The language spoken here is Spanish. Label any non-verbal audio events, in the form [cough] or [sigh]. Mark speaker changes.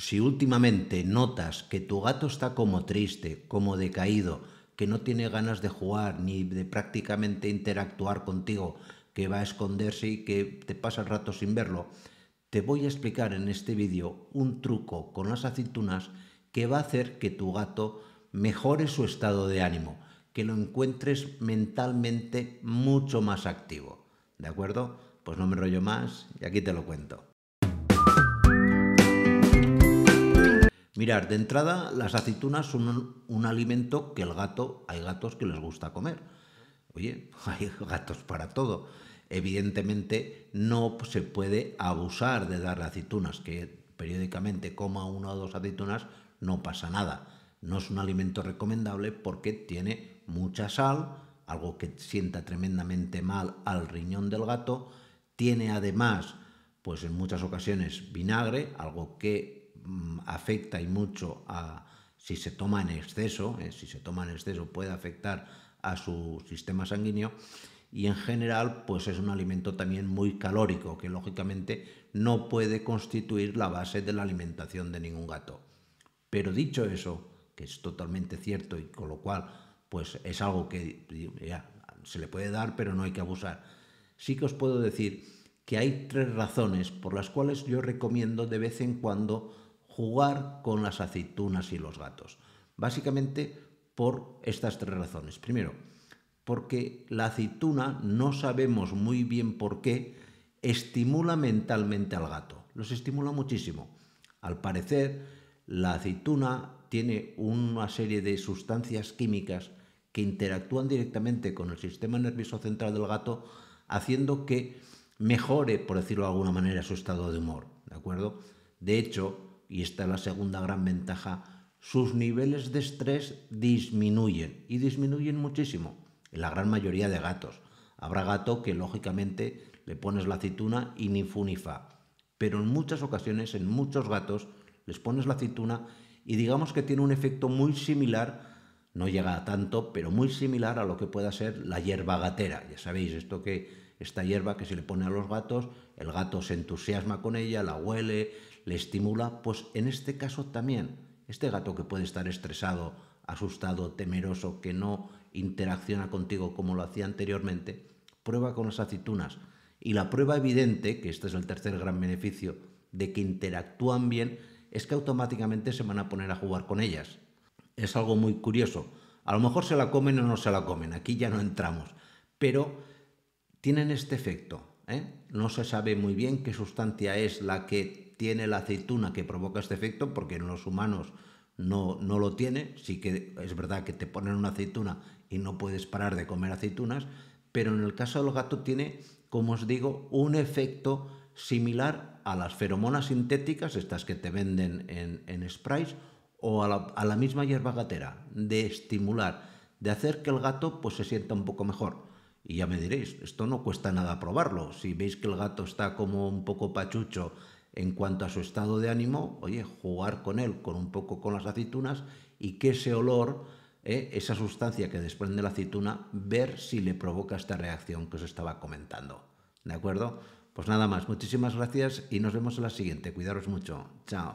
Speaker 1: Si últimamente notas que tu gato está como triste, como decaído, que no tiene ganas de jugar ni de prácticamente interactuar contigo, que va a esconderse y que te pasa el rato sin verlo, te voy a explicar en este vídeo un truco con las aceitunas que va a hacer que tu gato mejore su estado de ánimo, que lo encuentres mentalmente mucho más activo. ¿De acuerdo? Pues no me rollo más y aquí te lo cuento. Mirar, de entrada las aceitunas son un, alimento que el gato, hay gatos que les gusta comer. Oye, [laughs] hay gatos para todo. Evidentemente no se puede abusar de darle aceitunas, que periódicamente coma una o dos aceitunas, no pasa nada. No es un alimento recomendable porque tiene mucha sal, algo que sienta tremendamente mal al riñón del gato. Tiene además, pues en muchas ocasiones, vinagre, algo que Mm, afecta y mucho a si se toma en exceso, eh, si se toma en exceso puede afectar a su sistema sanguíneo y en general pues es un alimento también muy calórico que lógicamente no puede constituir la base de la alimentación de ningún gato. Pero dicho eso, que es totalmente cierto y con lo cual pues es algo que se le puede dar pero no hay que abusar, sí que os puedo decir que hay tres razones por las cuales yo recomiendo de vez en cuando jugar con las aceitunas y los gatos. Básicamente por estas tres razones. Primero, porque la aceituna, no sabemos muy bien por qué, estimula mentalmente al gato. Los estimula muchísimo. Al parecer, la aceituna tiene una serie de sustancias químicas que interactúan directamente con el sistema nervioso central del gato, haciendo que mejore, por decirlo de alguna manera, su estado de humor. ¿De acuerdo? De hecho, y esta es la segunda gran ventaja, sus niveles de estrés disminuyen y disminuyen muchísimo en la gran mayoría de gatos. Habrá gato que lógicamente le pones la aceituna y ni fu ni fa, pero en muchas ocasiones, en muchos gatos, les pones la aceituna y digamos que tiene un efecto muy similar, no llega a tanto, pero muy similar a lo que pueda ser la hierba gatera. Ya sabéis, esto que esta hierba que se le pone a los gatos, el gato se entusiasma con ella, la huele, le estimula, pues en este caso también, este gato que puede estar estresado, asustado, temeroso, que no interacciona contigo como lo hacía anteriormente, prueba con las aceitunas. Y la prueba evidente, que este es el tercer gran beneficio, de que interactúan bien, es que automáticamente se van a poner a jugar con ellas. Es algo muy curioso. A lo mejor se la comen o no se la comen, aquí ya no entramos. Pero tienen este efecto. ¿eh? No se sabe muy bien qué sustancia es la que tiene la aceituna que provoca este efecto, porque en los humanos no, no lo tiene, sí que es verdad que te ponen una aceituna y no puedes parar de comer aceitunas, pero en el caso del los gatos tiene, como os digo, un efecto similar a las feromonas sintéticas, estas que te venden en, en sprays, o a la, a la misma hierba gatera, de estimular, de hacer que el gato pues, se sienta un poco mejor. Y ya me diréis, esto no cuesta nada probarlo. Si veis que el gato está como un poco pachucho en cuanto a su estado de ánimo, oye, jugar con él, con un poco con las aceitunas y que ese olor, eh, esa sustancia que desprende la aceituna, ver si le provoca esta reacción que os estaba comentando. ¿De acuerdo? Pues nada más, muchísimas gracias y nos vemos en la siguiente. Cuidaros mucho. Chao.